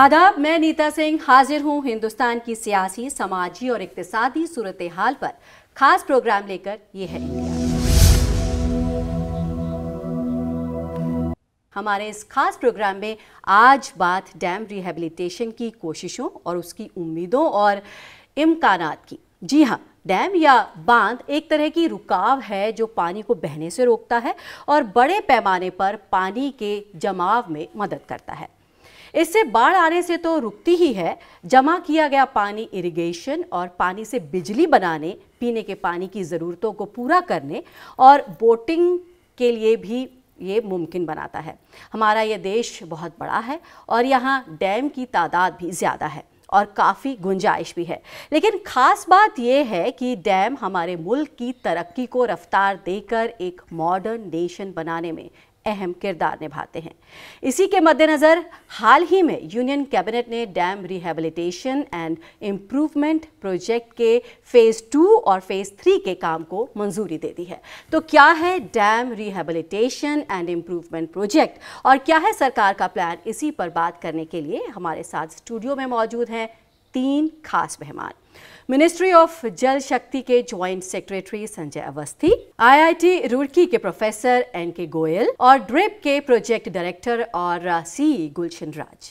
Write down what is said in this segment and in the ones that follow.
आदाब मैं नीता सिंह हाजिर हूँ हिंदुस्तान की सियासी समाजी और इकतसादी सूरत हाल पर खास प्रोग्राम लेकर ये है इंडिया हमारे इस खास प्रोग्राम में आज बात डैम रिहेबिलिटेशन की कोशिशों और उसकी उम्मीदों और इम्कान की जी हाँ डैम या बांध एक तरह की रुकाव है जो पानी को बहने से रोकता है और बड़े पैमाने पर पानी के जमाव में मदद करता है इससे बाढ़ आने से तो रुकती ही है जमा किया गया पानी इरिगेशन और पानी से बिजली बनाने पीने के पानी की ज़रूरतों को पूरा करने और बोटिंग के लिए भी ये मुमकिन बनाता है हमारा ये देश बहुत बड़ा है और यहाँ डैम की तादाद भी ज़्यादा है और काफ़ी गुंजाइश भी है लेकिन ख़ास बात यह है कि डैम हमारे मुल्क की तरक्की को रफ्तार देकर एक मॉडर्न नेशन बनाने में अहम किरदार निभाते हैं इसी के मद्देनज़र हाल ही में यूनियन कैबिनेट ने dam rehabilitation and improvement project के फ़ेज़ टू और फ़ेज़ थ्री के काम को मंजूरी दे दी है तो क्या है dam rehabilitation and improvement project और क्या है सरकार का प्लान इसी पर बात करने के लिए हमारे साथ स्टूडियो में मौजूद हैं तीन खास मेहमान मिनिस्ट्री ऑफ जल शक्ति के joint secretary Sanjay Awasthi IIT Roorkee के प्रोफेसर एन के गोयल और ड्रिप के प्रोजेक्ट डायरेक्टर और सी गुलशन राज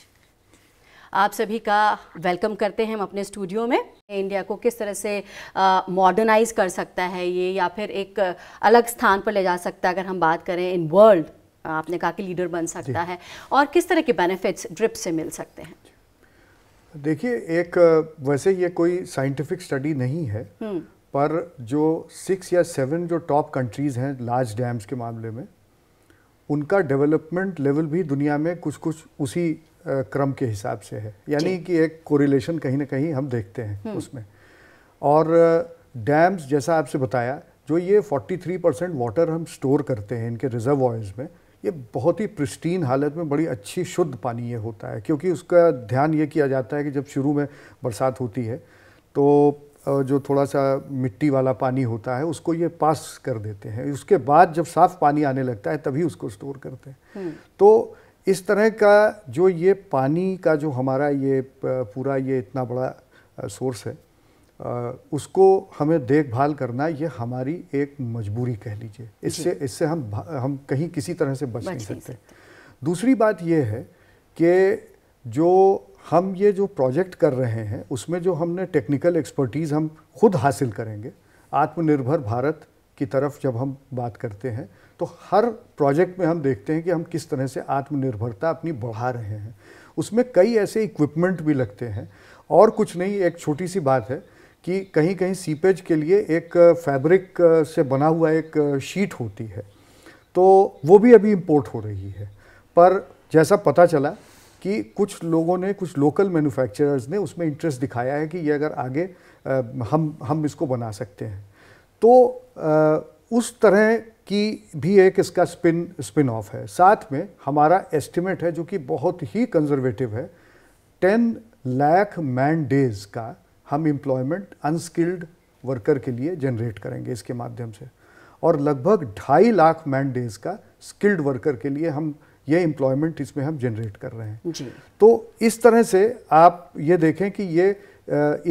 आप सभी का वेलकम करते हैं हम अपने स्टूडियो में इंडिया को किस तरह से मॉडर्नाइज uh, कर सकता है ये या फिर एक uh, अलग स्थान पर ले जा सकता है अगर हम बात करें इन वर्ल्ड uh, आपने कहा कि लीडर बन सकता है और किस तरह के बेनिफिट्स ड्रिप से मिल सकते हैं देखिए एक वैसे ये कोई साइंटिफिक स्टडी नहीं है हम्म। पर जो सिक्स या सेवन जो टॉप कंट्रीज़ हैं लार्ज डैम्स के मामले में उनका डेवलपमेंट लेवल भी दुनिया में कुछ कुछ उसी क्रम के हिसाब से है यानी कि एक कोरिलेशन कहीं ना कहीं हम देखते हैं हम्म। उसमें और डैम्स जैसा आपसे बताया जो ये 43 परसेंट वाटर हम स्टोर करते हैं इनके रिजर्व ऑयल्स में ये बहुत ही प्रिस्टीन हालत में बड़ी अच्छी शुद्ध पानी ये होता है क्योंकि उसका ध्यान ये किया जाता है कि जब शुरू में बरसात होती है तो जो थोड़ा सा मिट्टी वाला पानी होता है उसको ये पास कर देते हैं उसके बाद जब साफ़ पानी आने लगता है तभी उसको स्टोर करते हैं हम्म। तो इस तरह का जो ये पानी का जो हमारा ये पूरा ये इतना बड़ा सोर्स है उसको हमें देखभाल करना ये हमारी एक मजबूरी कह लीजिए इससे इससे हम हम कहीं किसी तरह से बच, बच नहीं सकते दूसरी बात ये है कि जो हम ये जो प्रोजेक्ट कर रहे हैं उसमें जो हमने टेक्निकल एक्सपर्टीज़ हम खुद हासिल करेंगे आत्मनिर्भर भारत की तरफ जब हम बात करते हैं तो हर प्रोजेक्ट में हम देखते हैं कि हम किस तरह से आत्मनिर्भरता अपनी बढ़ा रहे हैं उसमें कई ऐसे इक्विपमेंट भी लगते हैं और कुछ नहीं एक छोटी सी बात है कि कहीं कहीं सीपेज के लिए एक फैब्रिक से बना हुआ एक शीट होती है तो वो भी अभी इम्पोर्ट हो रही है पर जैसा पता चला कि कुछ लोगों ने कुछ लोकल मैन्युफैक्चरर्स ने उसमें इंटरेस्ट दिखाया है कि ये अगर आगे हम हम इसको बना सकते हैं तो उस तरह की भी एक इसका स्पिन स्पिन ऑफ है साथ में हमारा एस्टिमेट है जो कि बहुत ही कंजर्वेटिव है टेन लाख मैन डेज़ का हम इम्प्लॉयमेंट अनस्किल्ड वर्कर के लिए जनरेट करेंगे इसके माध्यम से और लगभग ढाई लाख मैन डेज का स्किल्ड वर्कर के लिए हम ये इम्प्लॉयमेंट इसमें हम जनरेट कर रहे हैं जी। तो इस तरह से आप ये देखें कि ये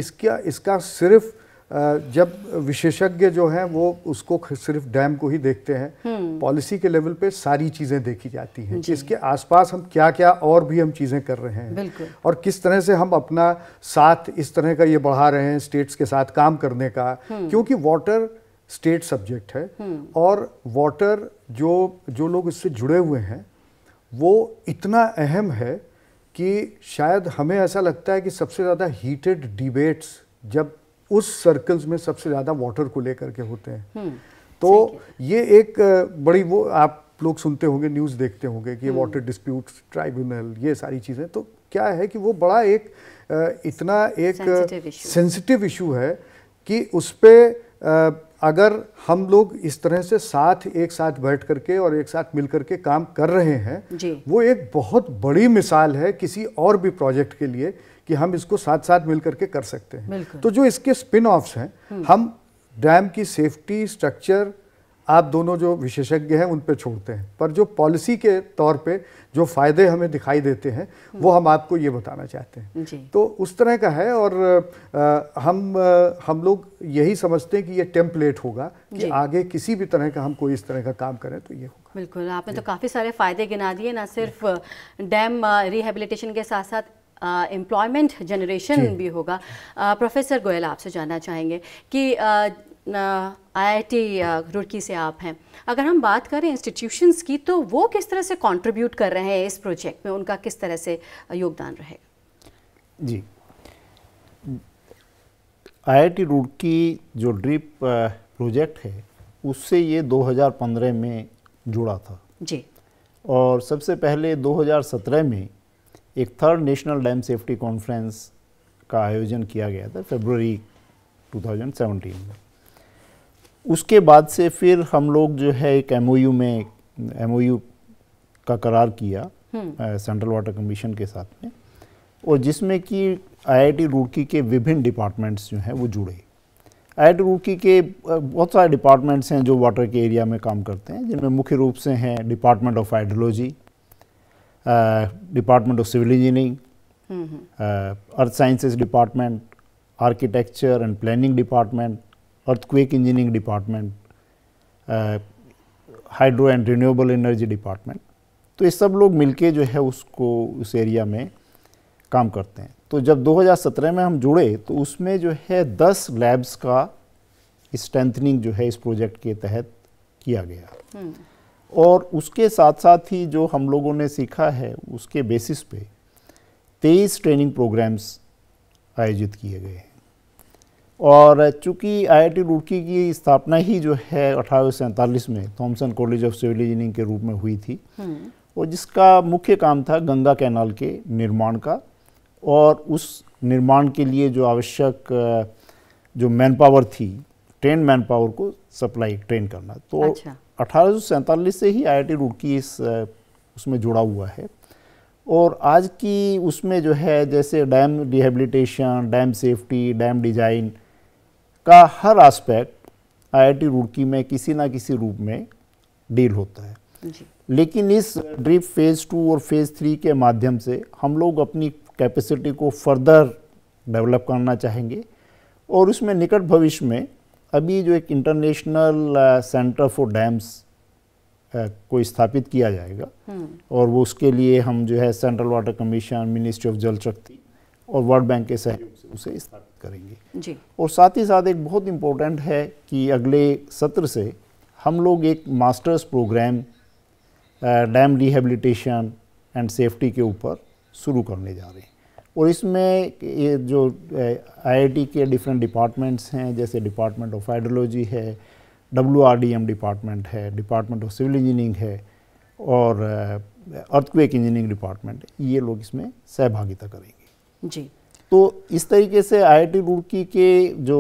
इसका इसका सिर्फ जब विशेषज्ञ जो हैं वो उसको सिर्फ डैम को ही देखते हैं हम्म। पॉलिसी के लेवल पे सारी चीज़ें देखी जाती हैं कि इसके आसपास हम क्या क्या और भी हम चीज़ें कर रहे हैं और किस तरह से हम अपना साथ इस तरह का ये बढ़ा रहे हैं स्टेट्स के साथ काम करने का हम्म। क्योंकि वाटर स्टेट सब्जेक्ट है हम्म। और वाटर जो जो लोग इससे जुड़े हुए हैं वो इतना अहम है कि शायद हमें ऐसा लगता है कि सबसे ज़्यादा हीटेड डिबेट्स जब उस सर्कल्स में सबसे ज़्यादा वाटर को लेकर के होते हैं हम्म, तो ये एक बड़ी वो आप लोग सुनते होंगे न्यूज़ देखते होंगे कि वाटर डिस्प्यूट ट्राइब्यूनल ये सारी चीज़ें तो क्या है कि वो बड़ा एक इतना एक सेंसिटिव इशू है कि उस पर अगर हम लोग इस तरह से साथ एक साथ बैठ करके और एक साथ मिल करके काम कर रहे हैं वो एक बहुत बड़ी मिसाल है किसी और भी प्रोजेक्ट के लिए कि हम इसको साथ साथ मिलकर के कर सकते हैं तो जो इसके स्पिन ऑफ्स हैं हम्म। हम डैम की सेफ्टी स्ट्रक्चर आप दोनों जो विशेषज्ञ हैं उन पर छोड़ते हैं पर जो पॉलिसी के तौर पे जो फ़ायदे हमें दिखाई देते हैं हम्म। वो हम आपको ये बताना चाहते हैं तो उस तरह का है और आ, हम आ, हम लोग यही समझते हैं कि ये टेम्पलेट होगा कि आगे किसी भी तरह का हम कोई इस तरह का काम करें तो ये होगा बिल्कुल आपने तो काफ़ी सारे फ़ायदे गिना दिए ना सिर्फ डैम रिहेबिलिटेशन के साथ साथ एम्प्लॉयमेंट जनरेशन भी होगा प्रोफेसर गोयल आपसे जानना चाहेंगे कि आईआईटी रुड़की से आप हैं अगर हम बात करें इंस्टीट्यूशंस की तो वो किस तरह से कंट्रीब्यूट कर रहे हैं इस प्रोजेक्ट में उनका किस तरह से योगदान रहेगा जी आईआईटी रुड़की जो ड्रिप प्रोजेक्ट है उससे ये 2015 में जुड़ा था जी और सबसे पहले 2017 में एक third national dam safety conference का आयोजन किया गया था फेबररी 2017 में उसके बाद से फिर हम लोग जो है एक एम में एम का करार किया सेंट्रल वाटर कमीशन के साथ में और जिसमें कि आईआईटी रुड़की के विभिन्न डिपार्टमेंट्स जो हैं वो जुड़े आईआईटी रुड़की के बहुत सारे डिपार्टमेंट्स हैं जो वाटर के एरिया में काम करते हैं जिनमें मुख्य रूप से हैं department of hydrology department of civil engineering earth sciences department architecture and planning department earthquake engineering department hydro and renewable energy department तो ये सब लोग मिलके जो है उसको उस एरिया में काम करते हैं तो जब 2017 में हम जुड़े तो उसमें जो है 10 लैब्स का स्ट्रेंथनिंग जो है इस प्रोजेक्ट के तहत किया गया हम्म। और उसके साथ साथ ही जो हम लोगों ने सीखा है उसके बेसिस पे तेईस ट्रेनिंग प्रोग्राम्स आयोजित किए गए हैं और चूँकि आई आई रुड़की की स्थापना ही जो है अठारह में Thomson college of civil engineering के रूप में हुई थी हम्म। और जिसका मुख्य काम था गंगा कैनाल के निर्माण का और उस निर्माण के लिए जो आवश्यक जो मैन पावर थी ट्रेन मैन पावर को सप्लाई ट्रेन करना तो अच्छा। अठारह से ही आईआईटी रुड़की इस उसमें जुड़ा हुआ है और आज की उसमें जो है जैसे dam rehabilitation dam safety dam design का हर एस्पेक्ट आईआईटी रुड़की में किसी ना किसी रूप में डील होता है लेकिन इस ड्रिप फेज़ टू और फेज़ थ्री के माध्यम से हम लोग अपनी कैपेसिटी को फर्दर डेवलप करना चाहेंगे और उसमें निकट भविष्य में अभी जो एक इंटरनेशनल सेंटर फॉर डैम्स को स्थापित किया जाएगा हम्म। और वो उसके लिए हम जो है central water commission ministry of Jal Shakti और वर्ल्ड बैंक के सहयोग से उसे स्थापित करेंगे जी। और साथ ही साथ एक बहुत इम्पोर्टेंट है कि अगले सत्र से हम लोग एक masters programme dam rehabilitation and safety के ऊपर शुरू करने जा रहे हैं और इसमें ये जो आईआईटी के डिफरेंट डिपार्टमेंट्स हैं जैसे डिपार्टमेंट ऑफ हाइड्रोलॉजी है डब्ल्यू डिपार्टमेंट है डिपार्टमेंट ऑफ सिविल इंजीनियरिंग है और अर्थक्वेक इंजीनियरिंग डिपार्टमेंट ये लोग इसमें सहभागिता करेंगे जी तो इस तरीके से आई आई रुड़की के जो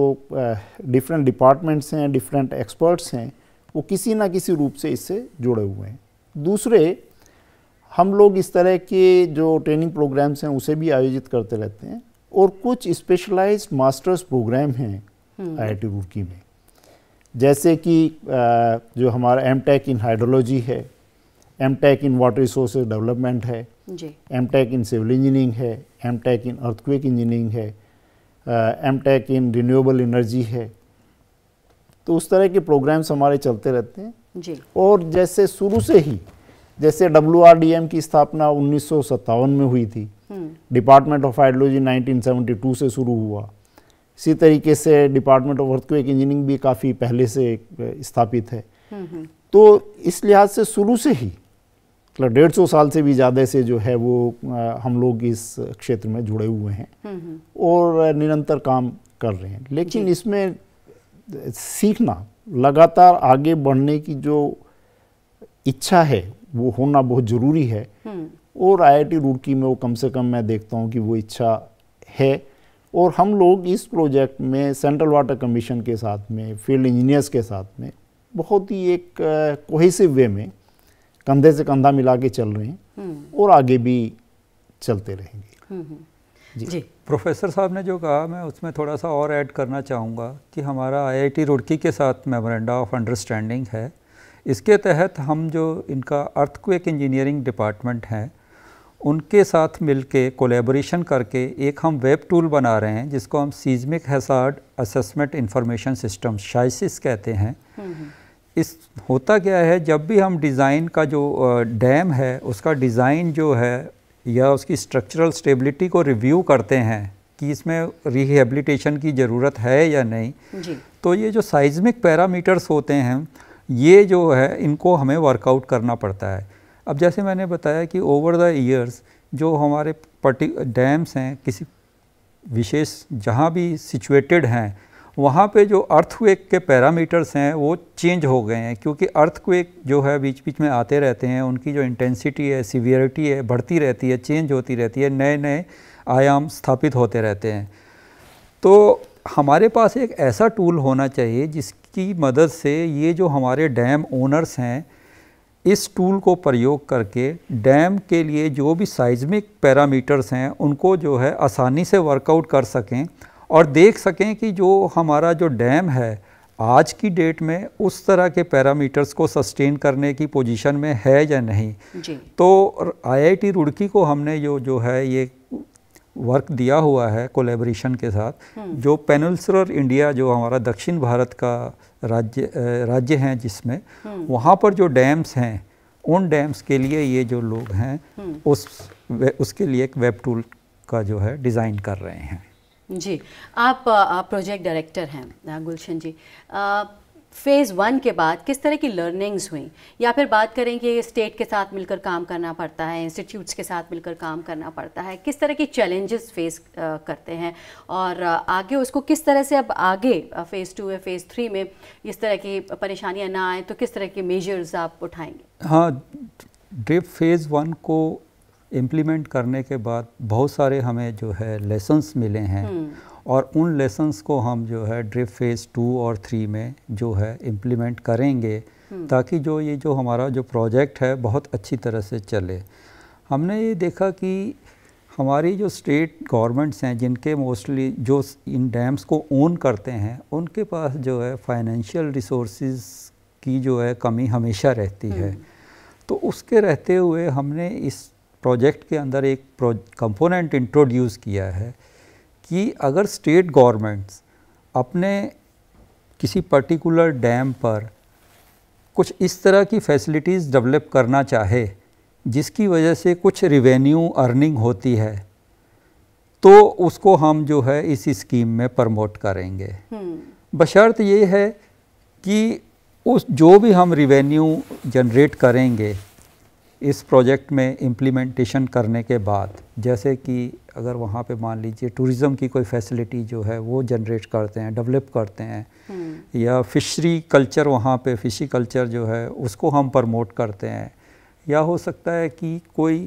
डिफरेंट डिपार्टमेंट्स हैं डिफरेंट एक्सपर्ट्स हैं वो किसी ना किसी रूप से इससे जुड़े हुए हैं दूसरे हम लोग इस तरह के जो ट्रेनिंग प्रोग्राम्स हैं उसे भी आयोजित करते रहते हैं और कुछ स्पेशलाइज मास्टर्स प्रोग्राम हैं आई आई टी रुड़की में जैसे कि जो हमारा एम टेक इन हाइड्रोलॉजी है M tech in water resource development है M tech in civil engineering है M tech in earthquake engineering है M tech in renewable energy है तो उस तरह के प्रोग्राम्स हमारे चलते रहते हैं जी और जैसे शुरू से ही जैसे डब्ल्यू की स्थापना उन्नीस में हुई थी डिपार्टमेंट ऑफ हाइड्रोलॉजी 1972 से शुरू हुआ इसी तरीके से डिपार्टमेंट ऑफ अर्थक्वेक इंजीनियरिंग भी काफ़ी पहले से स्थापित है हम्म, हम्म। तो इस लिहाज से शुरू से ही मतलब डेढ़ सौ साल से भी ज़्यादा से जो है वो हम लोग इस क्षेत्र में जुड़े हुए हैं हम्म, और निरंतर काम कर रहे हैं लेकिन इसमें सीखना लगातार आगे बढ़ने की जो इच्छा है वो होना बहुत ज़रूरी है हम्म। और आईआईटी रुड़की में वो कम से कम मैं देखता हूँ कि वो इच्छा है और हम लोग इस प्रोजेक्ट में सेंट्रल वाटर कमीशन के साथ में फील्ड इंजीनियर्स के साथ में बहुत ही एक कोहेसिव वे में कंधे से कंधा मिला के चल रहे हैं हम्म। और आगे भी चलते रहेंगे हम्म, जी, जी। प्रोफेसर साहब ने जो कहा मैं उसमें थोड़ा सा और ऐड करना चाहूँगा कि हमारा आईआईटी रुड़की के साथ मेमोरेंडा ऑफ अंडरस्टैंडिंग है इसके तहत हम जो इनका अर्थक्वेक इंजीनियरिंग डिपार्टमेंट हैं उनके साथ मिलके कोलेबोरेशन करके एक हम वेब टूल बना रहे हैं जिसको हम seismic hazard assessment information system शाइसिस कहते हैं हम्म, हम्म। इस होता क्या है जब भी हम डिज़ाइन का जो डैम है उसका डिज़ाइन जो है या उसकी स्ट्रक्चरल स्टेबिलिटी को रिव्यू करते हैं कि इसमें रिहेबिलिटेशन की ज़रूरत है या नहीं तो ये जो साइज़मिक पैरामीटर्स होते हैं ये जो है इनको हमें वर्कआउट करना पड़ता है अब जैसे मैंने बताया कि ओवर द ईयर्स जो हमारे पर्टिक डैम्स हैं किसी विशेष जहाँ भी सिचुएटेड हैं वहाँ पे जो अर्थक्वेक के पैरामीटर्स हैं वो चेंज हो गए हैं क्योंकि अर्थक्वेक जो है बीच बीच में आते रहते हैं उनकी जो इंटेंसिटी है सीवियरिटी है बढ़ती रहती है चेंज होती रहती है नए नए आयाम स्थापित होते रहते हैं तो हमारे पास एक ऐसा टूल होना चाहिए जिस की मदद से ये जो हमारे डैम ओनर्स हैं इस टूल को प्रयोग करके डैम के लिए जो भी साइजमिक पैरामीटर्स हैं उनको जो है आसानी से वर्कआउट कर सकें और देख सकें कि जो हमारा जो डैम है आज की डेट में उस तरह के पैरामीटर्स को सस्टेन करने की पोजीशन में है या नहीं जी। तो आईआईटी रुड़की को हमने जो जो है ये वर्क दिया हुआ है कोलेब्रेशन के साथ हम्म। जो पेनसुलर इंडिया जो हमारा दक्षिण भारत का राज्य राज्य हैं जिसमें हम्म। वहाँ पर जो डैम्स हैं उन डैम्स के लिए ये जो लोग हैं हम्म। उस उसके लिए एक वेब टूल का जो है डिज़ाइन कर रहे हैं जी आप, आप प्रोजेक्ट डायरेक्टर हैं गुलशन जी आ, फेज़ वन के बाद किस तरह की लर्निंग्स हुई या फिर बात करें कि स्टेट के साथ मिलकर काम करना पड़ता है इंस्टीट्यूट्स के साथ मिलकर काम करना पड़ता है किस तरह की चैलेंजेस फेस करते हैं और आगे उसको किस तरह से अब आगे फ़ेज़ टू या फ़ेज़ थ्री में इस तरह की परेशानियाँ ना आएँ तो किस तरह के मेजर्स आप उठाएंगे हाँ ड्रिप फेज़ वन को इम्प्लीमेंट करने के बाद बहुत सारे हमें जो है लेसन्स मिले हैं हम्म। और उन लेसन्स को हम जो है ड्रिप फेज़ टू और थ्री में जो है इम्प्लीमेंट करेंगे हम्म। ताकि जो ये जो हमारा जो प्रोजेक्ट है बहुत अच्छी तरह से चले हमने ये देखा कि हमारी जो स्टेट गवर्नमेंट्स हैं जिनके मोस्टली जो इन डैम्स को ओन करते हैं उनके पास जो है फाइनेंशियल रिसोर्स की जो है कमी हमेशा रहती है हम्म। तो उसके रहते हुए हमने इस प्रोजेक्ट के अंदर एक कंपोनेंट इंट्रोड्यूस किया है कि अगर स्टेट गवर्नमेंट्स अपने किसी पर्टिकुलर डैम पर कुछ इस तरह की फैसिलिटीज़ डेवलप करना चाहे जिसकी वजह से कुछ रिवेन्यू अर्निंग होती है तो उसको हम जो है इस स्कीम में प्रमोट करेंगे हम्म। बशर्त ये है कि उस जो भी हम रिवेन्यू जनरेट करेंगे इस प्रोजेक्ट में इम्प्लीमेंटेशन करने के बाद जैसे कि अगर वहाँ पे मान लीजिए टूरिज़म की कोई फैसिलिटी जो है वो जनरेट करते हैं डेवलप करते हैं हम्म। या फिशरी कल्चर वहाँ पे फिशी कल्चर जो है उसको हम प्रमोट करते हैं या हो सकता है कि कोई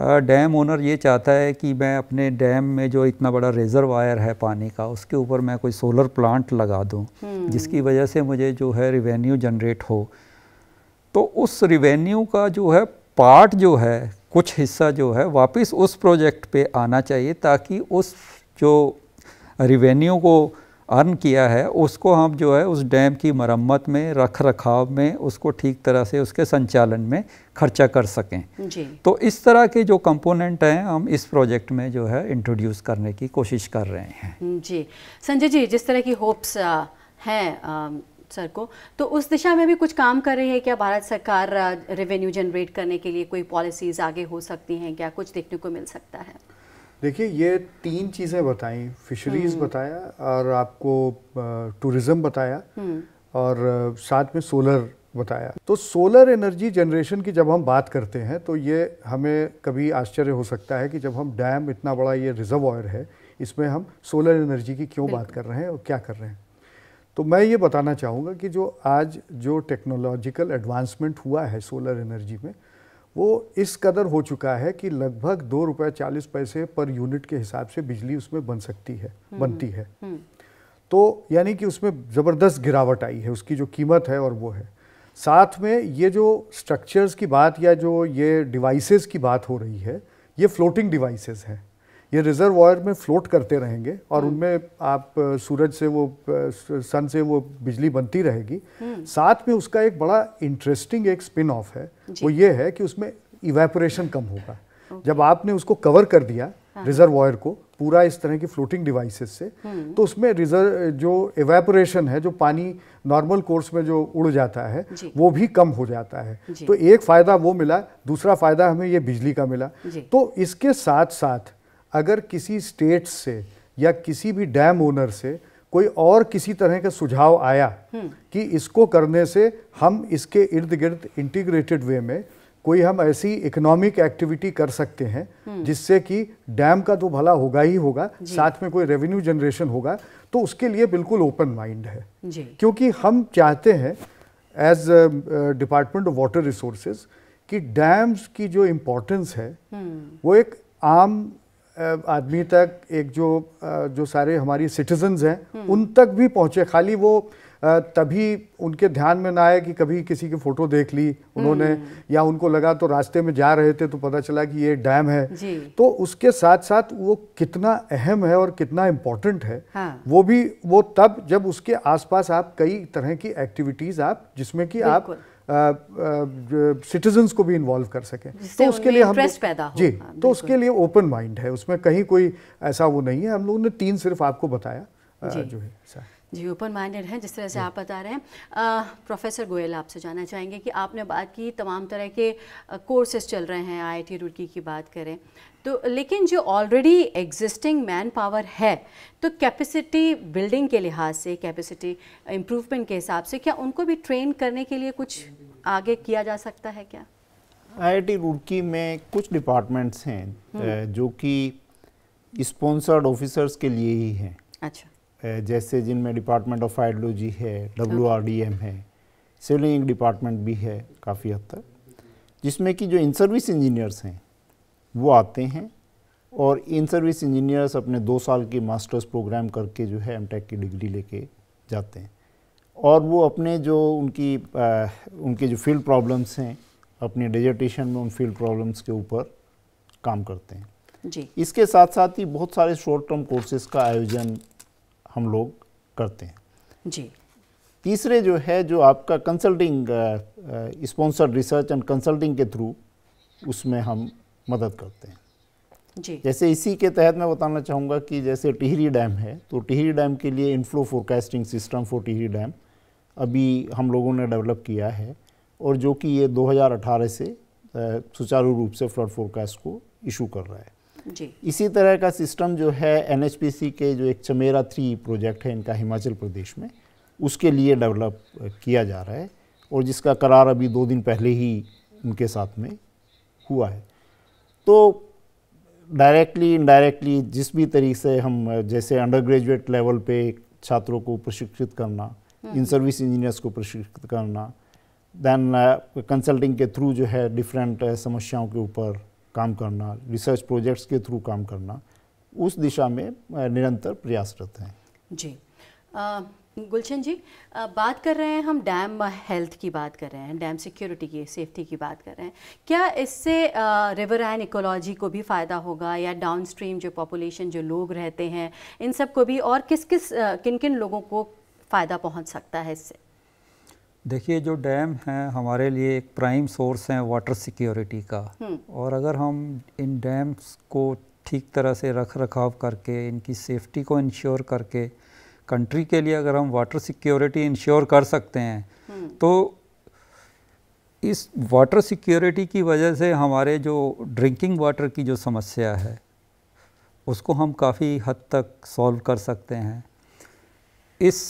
डैम ओनर ये चाहता है कि मैं अपने डैम में जो इतना बड़ा रिजर्वायर है पानी का उसके ऊपर मैं कोई सोलर प्लांट लगा दूँ हम्म। जिसकी वजह से मुझे जो है रिवेन्यू जनरेट हो तो उस रिवेन्यू का जो है पार्ट जो है कुछ हिस्सा जो है वापस उस प्रोजेक्ट पे आना चाहिए ताकि उस जो रिवेन्यू को अर्न किया है उसको हम जो है उस डैम की मरम्मत में रख रखाव में उसको ठीक तरह से उसके संचालन में खर्चा कर सकें जी। तो इस तरह के जो कंपोनेंट हैं हम इस प्रोजेक्ट में जो है इंट्रोड्यूस करने की कोशिश कर रहे हैं जी संजय जी जिस तरह की होप्स हैं सर को तो उस दिशा में भी कुछ काम कर रही है क्या भारत सरकार रेवेन्यू जनरेट करने के लिए कोई पॉलिसीज आगे हो सकती हैं क्या कुछ देखने को मिल सकता है देखिए ये तीन चीज़ें बताई फिशरीज हम्म। बताया और आपको टूरिज़्म बताया हम्म। और साथ में सोलर बताया तो सोलर एनर्जी जनरेशन की जब हम बात करते हैं तो ये हमें कभी आश्चर्य हो सकता है कि जब हम डैम इतना बड़ा ये रिजर्व है इसमें हम सोलर एनर्जी की क्यों बात कर रहे हैं और क्या कर रहे हैं तो मैं ये बताना चाहूँगा कि जो आज जो टेक्नोलॉजिकल एडवांसमेंट हुआ है सोलर एनर्जी में वो इस कदर हो चुका है कि लगभग दो रुपये चालीस पैसे पर यूनिट के हिसाब से बिजली उसमें बन सकती है हम्म, बनती है हम्म। तो यानी कि उसमें ज़बरदस्त गिरावट आई है उसकी जो कीमत है और वो है साथ में ये जो स्ट्रक्चर्स की बात या जो ये डिवाइसेस की बात हो रही है ये फ्लोटिंग डिवाइसेस हैं ये रिजर्वायर में फ्लोट करते रहेंगे और हम्म। उनमें आप सूरज से वो सन से वो बिजली बनती रहेगी हम्म। साथ में उसका एक बड़ा इंटरेस्टिंग एक स्पिन ऑफ है वो ये है कि उसमें इवेपोरेशन कम होगा जब आपने उसको कवर कर दिया रिजर्व हाँ। रिजर्वायर को पूरा इस तरह की फ्लोटिंग डिवाइसेस से हम्म। तो उसमें रिजर्व जो एवेपोरेशन है जो पानी नॉर्मल कोर्स में जो उड़ जाता है वो भी कम हो जाता है तो एक फ़ायदा वो मिला दूसरा फ़ायदा हमें ये बिजली का मिला तो इसके साथ साथ अगर किसी स्टेट से या किसी भी डैम ओनर से कोई और किसी तरह का सुझाव आया हम्म। कि इसको करने से हम इसके इर्द गिर्द इंटीग्रेटेड वे में कोई हम ऐसी इकोनॉमिक एक्टिविटी कर सकते हैं हम्म। जिससे कि डैम का तो भला होगा ही होगा साथ में कोई रेवेन्यू जनरेशन होगा तो उसके लिए बिल्कुल ओपन माइंड है क्योंकि हम चाहते हैं as department of water resources कि डैम्स की जो इम्पोर्टेंस है हम्म। वो एक आम आदमी तक एक जो जो सारे हमारी सिटीजन्स हैं हम्म। उन तक भी पहुँचे खाली वो तभी उनके ध्यान में ना आए कि कभी किसी की फ़ोटो देख ली उन्होंने हम्म। या उनको लगा तो रास्ते में जा रहे थे तो पता चला कि ये डैम है तो उसके साथ साथ वो कितना अहम है और कितना इम्पोर्टेंट है हाँ। वो भी वो तब जब उसके आसपास आप कई तरह की एक्टिविटीज़ आप जिसमें कि आप सिटीजन्स को भी इन्वॉल्व कर सकें तो उसके लिए हम पैदा जी हाँ, तो उसके लिए ओपन माइंड है उसमें कहीं कोई ऐसा वो नहीं है हम लोगों ने तीन सिर्फ आपको बताया जो है जी ओपन माइंडेड हैं जिस तरह से हम्म। आप बता रहे हैं प्रोफेसर गोयल आपसे जानना चाहेंगे कि आपने बात की तमाम तरह के कोर्सेज चल रहे हैं आईआईटी रुड़की की बात करें तो लेकिन जो ऑलरेडी एग्जिस्टिंग मैन पावर है तो कैपेसिटी बिल्डिंग के लिहाज से कैपेसिटी इम्प्रूवमेंट के हिसाब से क्या उनको भी ट्रेन करने के लिए कुछ आगे किया जा सकता है क्या आईआईटी रुड़की में कुछ डिपार्टमेंट्स हैं हम्म। जो कि स्पॉन्सर्ड ऑफिसर्स के लिए ही हैं अच्छा जैसे जिनमें डिपार्टमेंट ऑफ आइडोलॉजी है डब्ल्यू एम है सिविल इंजीनियरिंग डिपार्टमेंट भी है काफ़ी हद तक जिसमें कि जो इन सर्विस इंजीनियर्स हैं वो आते हैं और इन सर्विस इंजीनियर्स अपने दो साल के मास्टर्स प्रोग्राम करके जो है एम की डिग्री लेके जाते हैं और वो अपने जो उनकी आ, उनके जो फील्ड प्रॉब्लम्स हैं अपने डिजर्टेशन में उन फील्ड प्रॉब्लम्स के ऊपर काम करते हैं जी इसके साथ साथ ही बहुत सारे शॉर्ट टर्म कोर्सेज का आयोजन हम लोग करते हैं जी तीसरे जो है जो आपका consulting sponsored research and consulting के थ्रू उसमें हम मदद करते हैं जी जैसे इसी के तहत मैं बताना चाहूँगा कि जैसे टिहरी डैम है तो टिहरी डैम के लिए inflow forecasting system for Tehri dam अभी हम लोगों ने डेवलप किया है और जो कि ये 2018 से सुचारू रूप से फ्लड फोरकास्ट को इशू कर रहा है जी इसी तरह का सिस्टम जो है एन के जो एक चमेरा थ्री प्रोजेक्ट है इनका हिमाचल प्रदेश में उसके लिए डेवलप किया जा रहा है और जिसका करार अभी दो दिन पहले ही उनके साथ में हुआ है तो डायरेक्टली इनडायरेक्टली जिस भी तरीके से हम जैसे अंडर ग्रेजुएट लेवल पे छात्रों को प्रशिक्षित करना इन सर्विस इंजीनियर्स को प्रशिक्षित करना देन कंसल्टिंग uh, के थ्रू जो है डिफरेंट uh, समस्याओं के ऊपर काम करना रिसर्च प्रोजेक्ट्स के थ्रू काम करना उस दिशा में निरंतर प्रयासरत हैं जी गुलशन जी आ, बात कर रहे हैं हम डैम हेल्थ की बात कर रहे हैं डैम सिक्योरिटी की सेफ्टी की बात कर रहे हैं क्या इससे रिवर एंड इकोलॉजी को भी फ़ायदा होगा या डाउन स्ट्रीम जो पॉपुलेशन जो लोग रहते हैं इन सब को भी और किस किस आ, किन किन लोगों को फ़ायदा पहुंच सकता है इससे देखिए जो डैम हैं हमारे लिए एक प्राइम सोर्स हैं वाटर सिक्योरिटी का हम्म। और अगर हम इन डैम्स को ठीक तरह से रख रखाव करके इनकी सेफ्टी को इंश्योर करके कंट्री के लिए अगर हम वाटर सिक्योरिटी इंश्योर कर सकते हैं हम्म। तो इस वाटर सिक्योरिटी की वजह से हमारे जो ड्रिंकिंग वाटर की जो समस्या है उसको हम काफ़ी हद तक सॉल्व कर सकते हैं इस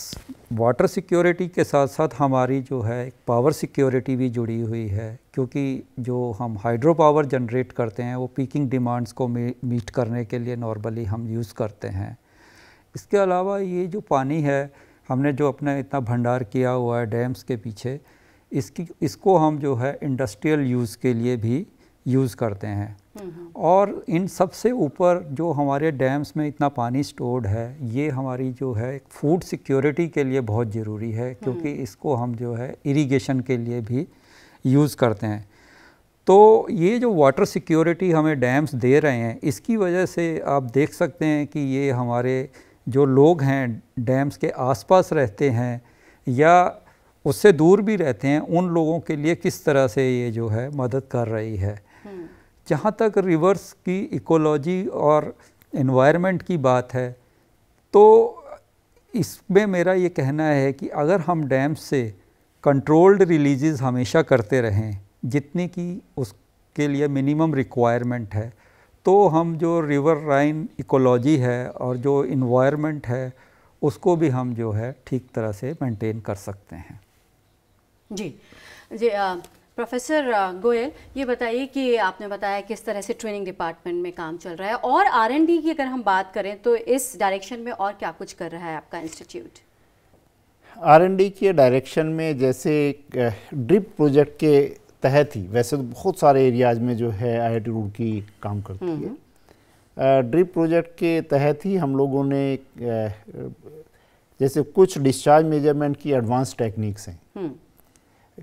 वाटर सिक्योरिटी के साथ साथ हमारी जो है पावर सिक्योरिटी भी जुड़ी हुई है क्योंकि जो हम हाइड्रो पावर जनरेट करते हैं वो पीकिंग डिमांड्स को मीट करने के लिए नॉर्मली हम यूज़ करते हैं इसके अलावा ये जो पानी है हमने जो अपना इतना भंडार किया हुआ है डैम्स के पीछे इसकी इसको हम जो है इंडस्ट्रियल यूज़ के लिए भी यूज़ करते हैं और इन सबसे ऊपर जो हमारे डैम्स में इतना पानी स्टोर्ड है ये हमारी जो है फूड सिक्योरिटी के लिए बहुत ज़रूरी है क्योंकि हम्म। इसको हम जो है इरिगेशन के लिए भी यूज़ करते हैं तो ये जो वाटर सिक्योरिटी हमें डैम्स दे रहे हैं इसकी वजह से आप देख सकते हैं कि ये हमारे जो लोग हैं डैम्स के आसपास रहते हैं या उससे दूर भी रहते हैं उन लोगों के लिए किस तरह से ये जो है मदद कर रही है हम्म। जहाँ तक रिवर्स की इकोलॉजी और इन्वायरमेंट की बात है तो इसमें मेरा ये कहना है कि अगर हम डैम से कंट्रोल्ड रिलीजेज़ हमेशा करते रहें जितनी की उसके लिए मिनिमम रिक्वायरमेंट है तो हम जो रिवर राइन इकोलॉजी है और जो इन्वायरमेंट है उसको भी हम जो है ठीक तरह से मेंटेन कर सकते हैं जी जी आ, प्रोफेसर गोयल ये बताइए कि आपने बताया किस तरह से ट्रेनिंग डिपार्टमेंट में काम चल रहा है और आर एन डी की अगर हम बात करें तो इस डायरेक्शन में और क्या कुछ कर रहा है आपका इंस्टीट्यूट आर एन डी के डायरेक्शन में जैसे ड्रिप प्रोजेक्ट के तहत ही वैसे तो बहुत सारे एरियाज में जो है आई आई टी रूड की काम करती है हम्म। ड्रिप प्रोजेक्ट के तहत ही हम लोगों ने जैसे कुछ डिस्चार्ज मेजरमेंट की एडवांस टेक्निक्स हैं हम्म।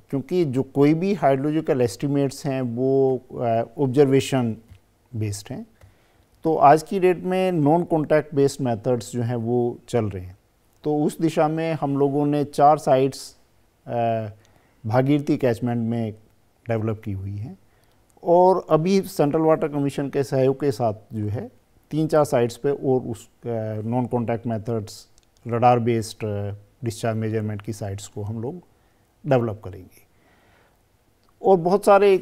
क्योंकि जो कोई भी हाइड्रोलॉजिकल एस्टिमेट्स हैं वो ऑब्जर्वेशन बेस्ड हैं तो आज की डेट में नॉन कॉन्टैक्ट बेस्ड मेथड्स जो हैं वो चल रहे हैं तो उस दिशा में हम लोगों ने चार साइट्स भागीरथी कैचमेंट में डेवलप की हुई हैं और अभी सेंट्रल वाटर कमीशन के सहयोग के साथ जो है तीन चार साइट्स पे और उस non contact methods radar based discharge measurement की साइट्स को हम लोग डेवलप करेंगी और बहुत सारे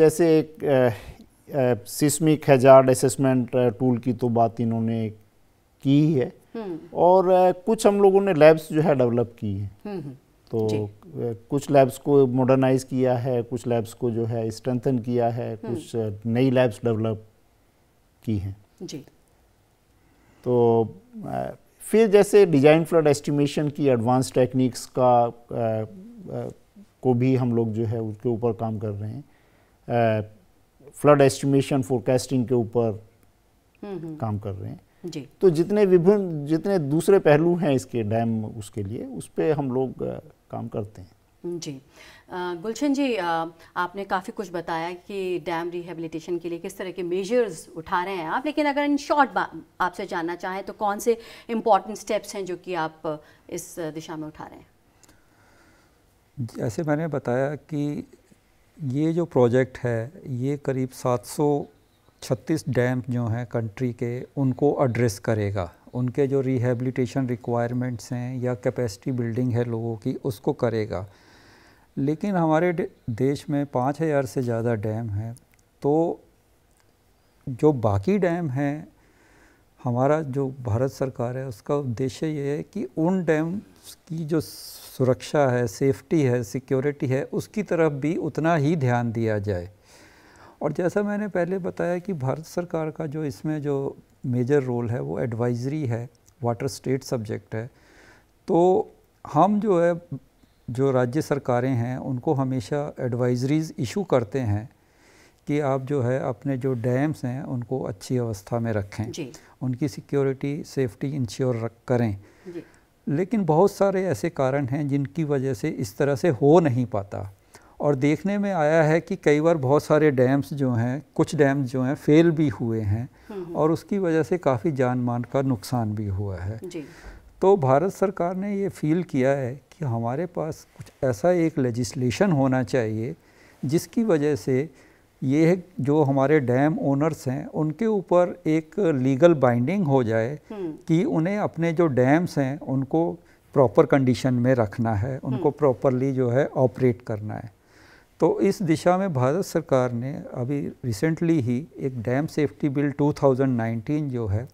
जैसे एक सिस्मिक हजार्ड असेसमेंट टूल की तो बात इन्होंने की है हम्म। और कुछ हम लोगों ने लैब्स जो है डेवलप की हैं हम्म, हम्म। तो कुछ लैब्स को मॉडर्नाइज किया है कुछ लैब्स को जो है स्ट्रेंथन किया है कुछ नई लैब्स डेवलप की हैं तो फिर जैसे डिजाइन फ्लड एस्टिमेशन की एडवांस टेक्निक्स का को भी हम लोग जो है उसके ऊपर काम कर रहे हैं फ्लड एस्टिमेशन फोरकास्टिंग के ऊपर हम्म, हम्म। काम कर रहे हैं जी तो जितने विभिन्न जितने दूसरे पहलू हैं इसके डैम उसके लिए उस पर हम लोग काम करते हैं जी गुलशन जी आपने काफ़ी कुछ बताया कि डैम रिहेबिलिटेशन के लिए किस तरह के मेजर्स उठा रहे हैं आप लेकिन अगर इन शॉर्ट आपसे जानना चाहें तो कौन से इम्पोर्टेंट स्टेप्स हैं जो कि आप इस दिशा में उठा रहे हैं जैसे मैंने बताया कि ये जो प्रोजेक्ट है ये करीब 736 डैम जो हैं कंट्री के उनको एड्रेस करेगा उनके जो रिहेबलीटेशन रिक्वायरमेंट्स हैं या कैपेसिटी बिल्डिंग है लोगों की उसको करेगा लेकिन हमारे देश में पाँच हज़ार से ज़्यादा डैम हैं तो जो बाकी डैम हैं हमारा जो भारत सरकार है उसका उद्देश्य ये है कि उन डैम की जो सुरक्षा है सेफ्टी है सिक्योरिटी है उसकी तरफ भी उतना ही ध्यान दिया जाए और जैसा मैंने पहले बताया कि भारत सरकार का जो इसमें जो मेजर रोल है वो एडवाइजरी है वाटर स्टेट सब्जेक्ट है तो हम जो है जो राज्य सरकारें हैं उनको हमेशा एडवाइजरीज़ इशू करते हैं कि आप जो है अपने जो डैम्स हैं उनको अच्छी अवस्था में रखें जी। उनकी सिक्योरिटी सेफ्टी इंश्योर करें जी। लेकिन बहुत सारे ऐसे कारण हैं जिनकी वजह से इस तरह से हो नहीं पाता और देखने में आया है कि कई बार बहुत सारे डैम्स जो हैं कुछ डैम्स जो हैं फेल भी हुए हैं हम्म, हम्म। और उसकी वजह से काफ़ी जान मान का नुकसान भी हुआ है जी। तो भारत सरकार ने ये फील किया है कि हमारे पास कुछ ऐसा एक लेजिस्लेशन होना चाहिए जिसकी वजह से ये जो हमारे डैम ओनर्स हैं उनके ऊपर एक लीगल बाइंडिंग हो जाए हम्म। कि उन्हें अपने जो डैम्स हैं उनको प्रॉपर कंडीशन में रखना है उनको हम्म। प्रॉपरली जो है ऑपरेट करना है तो इस दिशा में भारत सरकार ने अभी रिसेंटली ही एक डैम सेफ्टी बिल 2019 जो है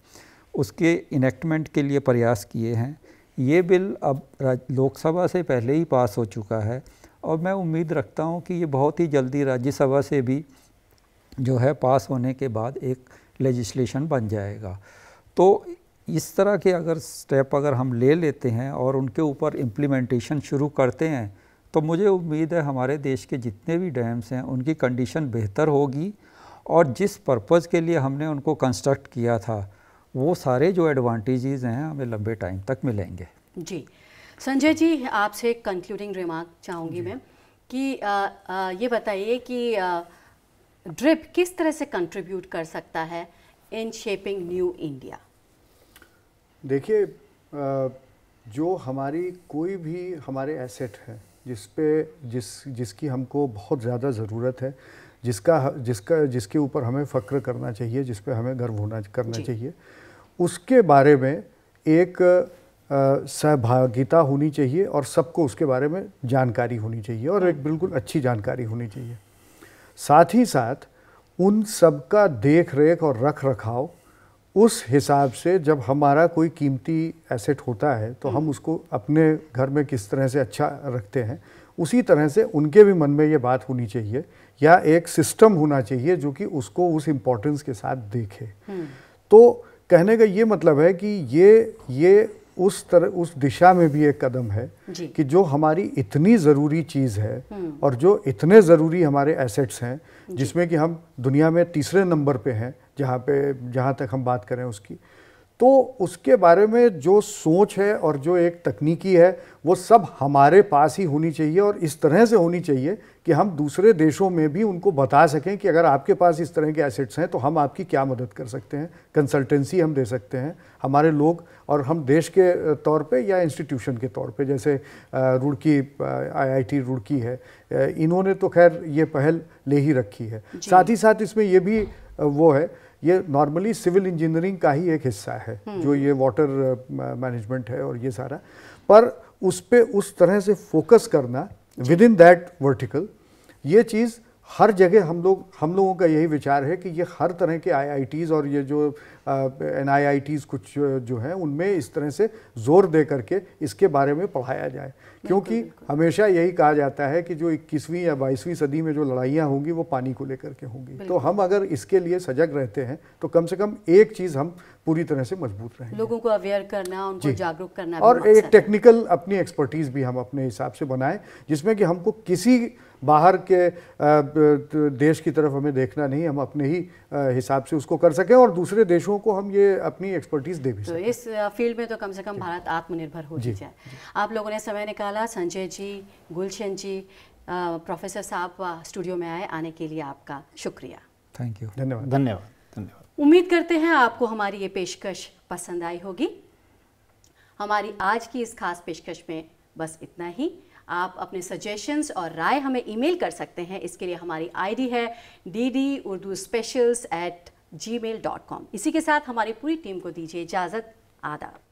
उसके इनेक्टमेंट के लिए प्रयास किए हैं ये बिल अब लोकसभा से पहले ही पास हो चुका है और मैं उम्मीद रखता हूँ कि ये बहुत ही जल्दी राज्यसभा से भी जो है पास होने के बाद एक लेजिस्लेशन बन जाएगा तो इस तरह के अगर स्टेप अगर हम ले लेते हैं और उनके ऊपर इम्प्लीमेंटेशन शुरू करते हैं तो मुझे उम्मीद है हमारे देश के जितने भी डैम्स हैं उनकी कंडीशन बेहतर होगी और जिस पर्पज़ के लिए हमने उनको कंस्ट्रक्ट किया था वो सारे जो एडवांटेजेस हैं हमें लंबे टाइम तक मिलेंगे जी संजय जी आपसे एक कंक्लूडिंग रिमार्क चाहूँगी मैं कि आ, आ, ये बताइए कि आ, ड्रिप किस तरह से कंट्रीब्यूट कर सकता है इन शेपिंग न्यू इंडिया देखिए जो हमारी कोई भी हमारे एसेट है जिस पे जिस जिसकी हमको बहुत ज़्यादा ज़रूरत है जिसका जिसका जिसके ऊपर हमें फ़क्र करना चाहिए जिस पे हमें गर्व होना करना चाहिए उसके बारे में एक सहभागिता होनी चाहिए और सबको उसके बारे में जानकारी होनी चाहिए और एक बिल्कुल अच्छी जानकारी होनी चाहिए साथ ही साथ उन सब का देख रेख और रख रखाव उस हिसाब से जब हमारा कोई कीमती एसेट होता है तो हम हम्म। उसको अपने घर में किस तरह से अच्छा रखते हैं उसी तरह से उनके भी मन में ये बात होनी चाहिए या एक सिस्टम होना चाहिए जो कि उसको उस इम्पोर्टेंस के साथ देखे हम्म। तो कहने का ये मतलब है कि ये ये उस तरह उस दिशा में भी एक कदम है कि जो हमारी इतनी ज़रूरी चीज़ है हम्म। और जो इतने ज़रूरी हमारे एसेट्स हैं जिसमें कि हम दुनिया में तीसरे नंबर पे हैं जहाँ पे जहाँ तक हम बात करें उसकी तो उसके बारे में जो सोच है और जो एक तकनीकी है वो सब हमारे पास ही होनी चाहिए और इस तरह से होनी चाहिए कि हम दूसरे देशों में भी उनको बता सकें कि अगर आपके पास इस तरह के एसेट्स हैं तो हम आपकी क्या मदद कर सकते हैं कंसल्टेंसी हम दे सकते हैं हमारे लोग और हम देश के तौर पे या इंस्टीट्यूशन के तौर पे जैसे रुड़की आईआईटी रुड़की है इन्होंने तो खैर ये पहल ले ही रखी है साथ ही साथ इसमें ये भी वो है ये नॉर्मली सिविल इंजीनियरिंग का ही एक हिस्सा है हम्म। जो ये वाटर मैनेजमेंट uh, है और ये सारा पर उस पर उस तरह से फोकस करना विद इन दैट वर्टिकल ये चीज़ हर जगह हम लोग हम लोगों का यही विचार है कि ये हर तरह के आईआईटीज़ और ये जो एन आई कुछ जो हैं उनमें इस तरह से जोर दे करके इसके बारे में पढ़ाया जाए क्योंकि हमेशा यही कहा जाता है कि जो इक्कीसवीं या बाईसवीं सदी में जो लड़ाइयाँ होंगी वो पानी को लेकर के होंगी तो हम अगर इसके लिए सजग रहते हैं तो कम से कम एक चीज़ हम पूरी तरह से मजबूत रहें लोगों को अवेयर करना उनको जागरूक करना और एक टेक्निकल अपनी एक्सपर्टीज़ भी हम अपने हिसाब से बनाएं जिसमें कि हमको किसी बाहर के देश की तरफ हमें देखना नहीं हम अपने ही हिसाब से उसको कर सकें और दूसरे देशों को हम ये अपनी एक्सपर्टीज़ दे भी तो इस फील्ड में तो कम से कम भारत आत्मनिर्भर हो जी, जाए जी। आप लोगों ने समय निकाला संजय जी गुलशन जी प्रोफेसर साहब स्टूडियो में आए आने के लिए आपका शुक्रिया थैंक यू धन्यवाद धन्यवाद धन्यवाद उम्मीद करते हैं आपको हमारी ये पेशकश पसंद आई होगी हमारी आज की इस खास पेशकश में बस इतना ही आप अपने सजेशंस और राय हमें ईमेल कर सकते हैं इसके लिए हमारी आईडी है D D Urdu specials at Gmail dot com इसी के साथ हमारी पूरी टीम को दीजिए इजाज़त आदाब